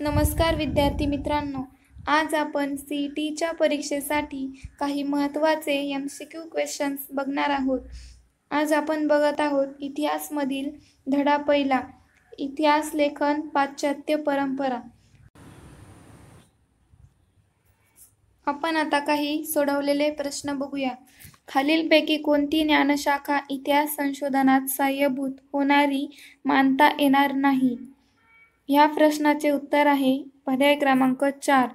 नमस्कार विद्यार्थी मित्रांनो आज आपण सी टीच्या परीक्षेसाठी काही महत्त्वाचे एम सी क्यू क्वेश्चन्स बघणार आहोत आज आपण बघत आहोत इतिहासमधील धडा पहिला इतिहास लेखन पाश्चात्य परंपरा आपण आता काही सोडवलेले प्रश्न बघूया खालीलपैकी कोणती ज्ञानशाखा इतिहास संशोधनात सहाय्यभूत होणारी मानता येणार नाही ह्या प्रश्नाचे उत्तर आहे पर्याय क्रमांक चार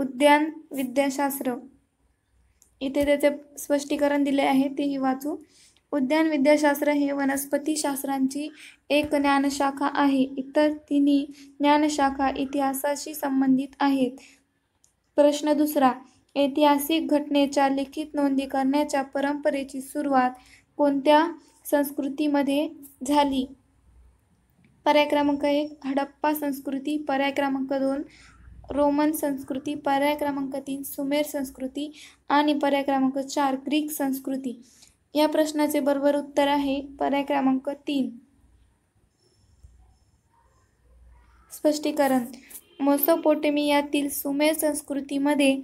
उद्यान विद्याशास्त्र इथे त्याचे स्पष्टीकरण दिले आहे तेही वाचू उद्यान विद्याशास्त्र हे वनस्पती शास्त्रांची एक ज्ञानशाखा आहे इतर तिन्ही ज्ञानशाखा इतिहासाशी संबंधित आहेत प्रश्न दुसरा ऐतिहासिक घटनेच्या लिखित नोंदी करण्याच्या परंपरेची सुरुवात कोणत्या संस्कृतीमध्ये झाली पर्याय क्रमांक एक हडप्पा संस्कृती पर्याय क्रमांक दोन रोमन संस्कृती पर्याय क्रमांक तीन सुमेर संस्कृती आणि पर्याय क्रमांक चार ग्रीक संस्कृती या प्रश्नाचे बरोबर उत्तर आहे पर्याय क्रमांक तीन स्पष्टीकरण मोसोपोटेमियातील सुमेर संस्कृतीमध्ये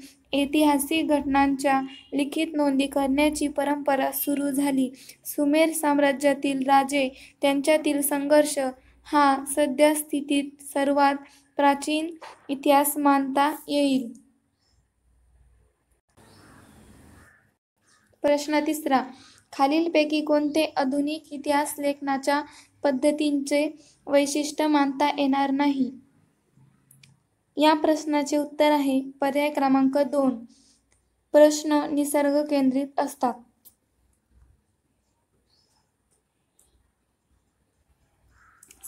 ऐतिहासिक घटनांच्या लिखित नोंदी करण्याची परंपरा सुरू झाली सुमेर साम्राज्यातील राजे त्यांच्यातील संघर्ष हा सद्यस्थितीत सर्वात प्राचीन इतिहास मानता येईल प्रश्न तिसरा खालीलपैकी कोणते आधुनिक इतिहास लेखनाच्या पद्धतींचे वैशिष्ट्य मानता येणार नाही या प्रश्नाचे उत्तर आहे पर्याय क्रमांक दोन प्रश्न निसर्ग केंद्रित असतात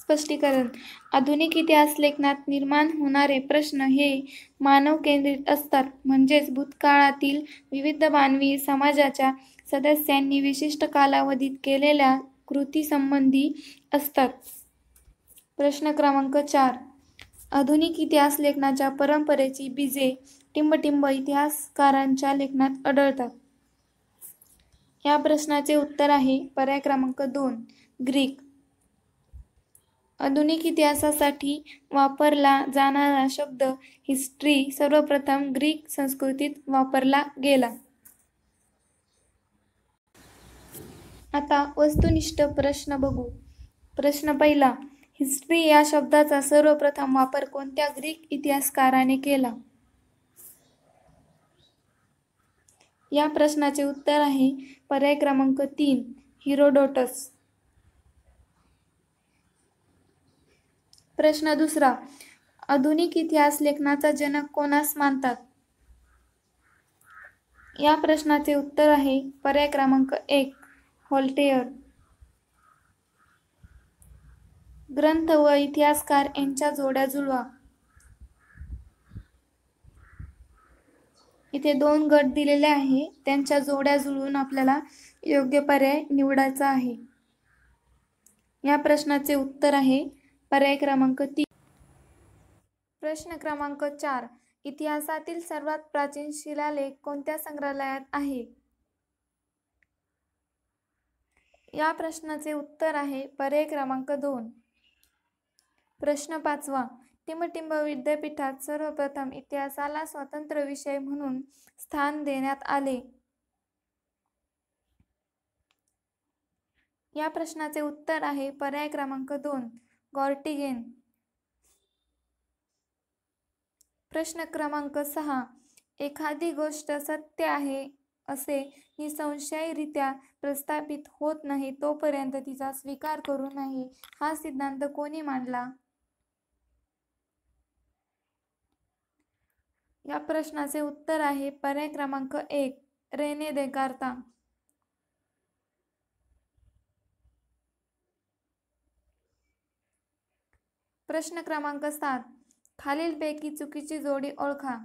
स्पष्टीकरण आधुनिक इतिहास लेखनात निर्माण होणारे प्रश्न हे मानव केंद्रित असतात म्हणजेच भूतकाळातील विविध मानवी समाजाच्या सदस्यांनी विशिष्ट कालावधीत केलेल्या कृतीसंबंधी असतात प्रश्न क्रमांक चार आधुनिक इतिहास लेखनाच्या परंपरेची बीजे टिंबटिंब इतिहासकारांच्या लेखनात आढळतात या प्रश्नाचे उत्तर आहे पर्याय क्रमांक दोन ग्रीक आधुनिक इतिहासासाठी वापरला जाणारा शब्द हिस्ट्री सर्वप्रथम ग्रीक संस्कृतीत वापरला गेला आता वस्तुनिष्ठ प्रश्न बघू प्रश्न पहिला हिस्ट्री या शब्दाचा सर्वप्रथम वापर कोणत्या ग्रीक इतिहासकाराने केला या प्रश्नाचे उत्तर आहे पर्याय क्रमांक तीन हिरोडोटस प्रश्न दुसरा आधुनिक इतिहास लेखनाचा जनक कोणास मानतात या प्रश्नाचे उत्तर आहे पर्याय क्रमांक एक होल्टेयर ग्रंथ व इतिहासकार यांच्या जोड्या जुळवा इथे दोन गट दिलेले आहे त्यांच्या जोड्या जुळवून आपल्याला योग्य पर्याय निवडायचा आहे या प्रश्नाचे उत्तर आहे पर्याय क्रमांक तीन प्रश्न क्रमांक चार इतिहासातील सर्वात प्राचीन शिलालेख कोणत्या संग्रहालयात आहे या प्रश्नाचे उत्तर आहे पर्याय क्रमांक दोन प्रश्न पाचवा टिंबटिंब विद्यापीठात सर्वप्रथम इतिहासाला स्वतंत्र विषय म्हणून स्थान देण्यात आले या प्रश्नाचे उत्तर आहे पर्याय क्रमांक दोन गॉर्टिगेन प्रश्न क्रमांक सहा एखादी गोष्ट सत्य आहे असे निसंशयरित्या प्रस्थापित होत नाही तोपर्यंत तिचा स्वीकार करू नाही हा सिद्धांत कोणी मांडला या प्रश्नाचे उत्तर आहे पर्याय क्रमांक एक रेने देकारता प्रश्न क्रमांक सात खालीलपैकी चुकीची जोडी ओळखा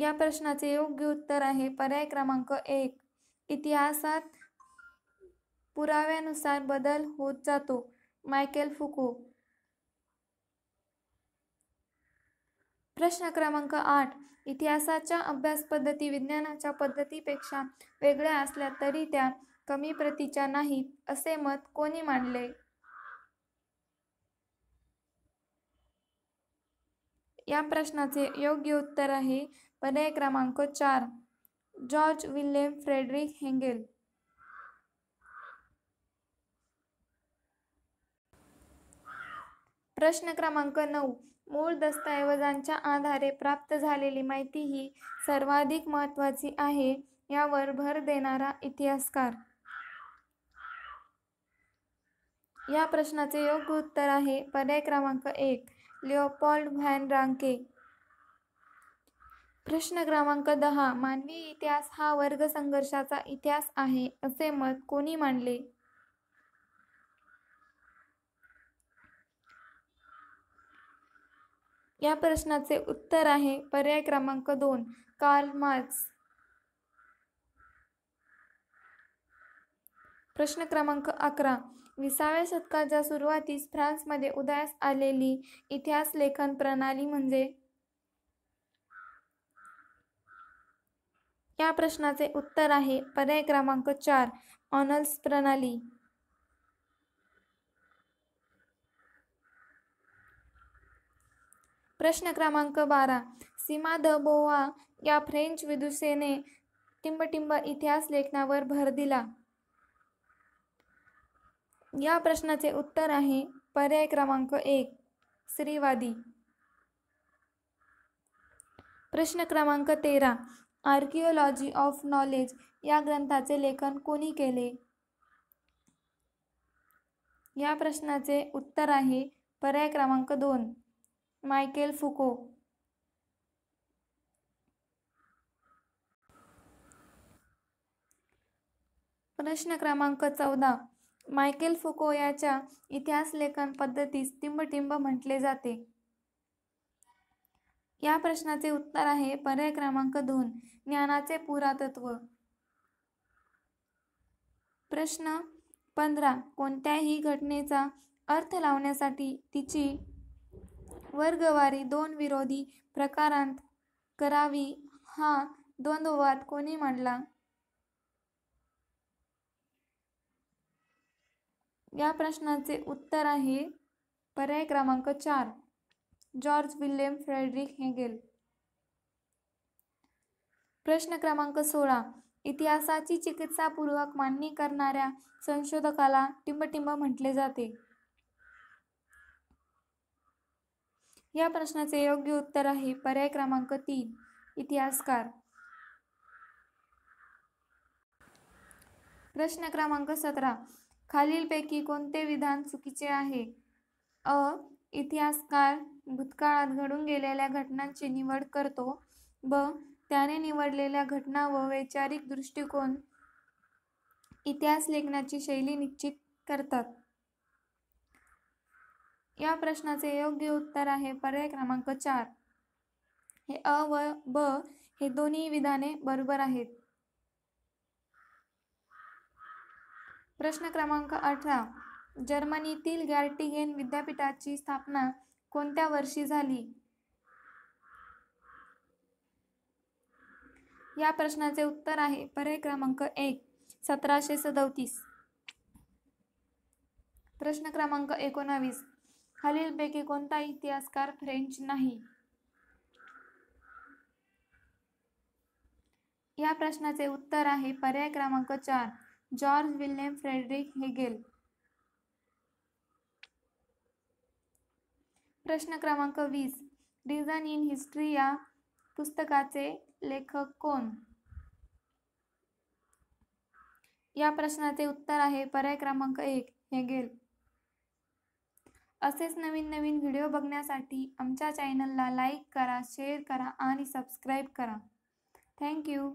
या प्रश्नाचे योग्य उत्तर आहे पर्याय क्रमांक एक इतिहासात पुराव्यानुसार बदल होत जातो मायकेल फुको प्रश्न क्रमांक आठ इतिहासाच्या अभ्यास पद्धती विज्ञानाच्या पद्धतीपेक्षा वेगळ्या असल्या तरी त्या कमी प्रतीच्या नाहीत असे मत कोणी मांडले या प्रश्नाचे योग्य उत्तर आहे पर्याय क्रमांक चार जॉर्ज विल्यम फ्रेडरिक हेंगेल प्रश्न क्रमांक नऊ मूळ दस्तऐवजांच्या आधारे प्राप्त झालेली माहिती ही सर्वाधिक महत्त्वाची आहे यावर भर देणारा इतिहासकार या प्रश्नाचे योग्य उत्तर आहे पर्याय क्रमांक एक लिओपॉल्ड व्हॅन रांके प्रश्न क्रमांक दहा मानवी इतिहास हा वर्ग संघर्षाचा इतिहास आहे असे मत कोणी मांडले या प्रश्नाचे उत्तर आहे पर्याय क्रमांक दोन कार्ल मार्क्स प्रश्न क्रमांक अकरा विसाव्या शतकाच्या सुरुवातीस फ्रान्समध्ये उदयास आलेली इतिहास लेखन प्रणाली म्हणजे या प्रश्नाचे उत्तर आहे पर्याय क्रमांक चार ऑनल्स प्रणाली प्रश्न क्रमांक बारा सीमा द बोवा या फ्रेंच विदुषेने टिंबटिंब इतिहास लेखनावर भर दिला या प्रश्नाचे उत्तर आहे पर्याय क्रमांक एक स्त्रीवादी प्रश्न क्रमांक तेरा आर्किओलॉजी ऑफ नॉलेज या ग्रंथाचे लेखन कोणी केले या प्रश्नाचे उत्तर आहे पर्याय क्रमांक दोन मायकेल फुको प्रश्न क्रमांक चौदा मायकेल फुको याच्या इतिहास लेखन पद्धतीस टिंबटिंब म्हटले जाते या प्रश्नाचे उत्तर आहे पर्याय क्रमांक दोन ज्ञानाचे पुरातत्व प्रश्न पंधरा कोणत्याही घटनेचा अर्थ लावण्यासाठी तिची वर्गवारी दोन विरोधी प्रकारांत करावी हा द्वंद्ववाद कोणी मांडला या प्रश्नाचे उत्तर आहे पर्याय क्रमांक चार जॉर्ज विल्यम फ्रेडरिक हेगेल प्रश्न क्रमांक सोळा इतिहासाची चिकित्सापूर्वक मान्य करणाऱ्या संशोधकाला टिंबटिंब म्हटले जाते या प्रश्नाचे योग्य उत्तर आहे पर्याय क्रमांक तीन इतिहासकार प्रश्न क्रमांक सतरा खालीलपैकी कोणते विधान चुकीचे आहे अ इतिहासकार भूतकाळात घडून गेलेल्या घटनांची निवड करतो ब त्याने निवडलेल्या घटना व वैचारिक दृष्टिकोन इतिहास लेखनाची शैली निश्चित करतात या प्रश्नाचे योग्य उत्तर आहे पर्याय क्रमांक चार हे अ व ब हे दोन्ही विधाने बरोबर आहेत प्रश्न क्रमांक अठरा जर्मनीतील गॅर्टिगेन विद्यापीठाची स्थापना कोणत्या वर्षी झाली या प्रश्नाचे उत्तर आहे पर्याय क्रमांक एक सतराशे सदोतीस प्रश्न क्रमांक एकोणावीस खालीलपैकी कोणता इतिहासकार फ्रेंच नाही या प्रश्नाचे उत्तर आहे पर्याय क्रमांक चार जॉर्ज विल्यम फ्रेडरिक हेगेल प्रश्न क्रमांक वीस रिझन इन हिस्ट्री या पुस्तकाचे लेखक कोण या प्रश्नाचे उत्तर आहे पर्याय क्रमांक एक हेगेल असेच नवीन नवीन व्हिडिओ बघण्यासाठी आमच्या चॅनलला लाईक करा शेअर करा आणि सबस्क्राईब करा थँक्यू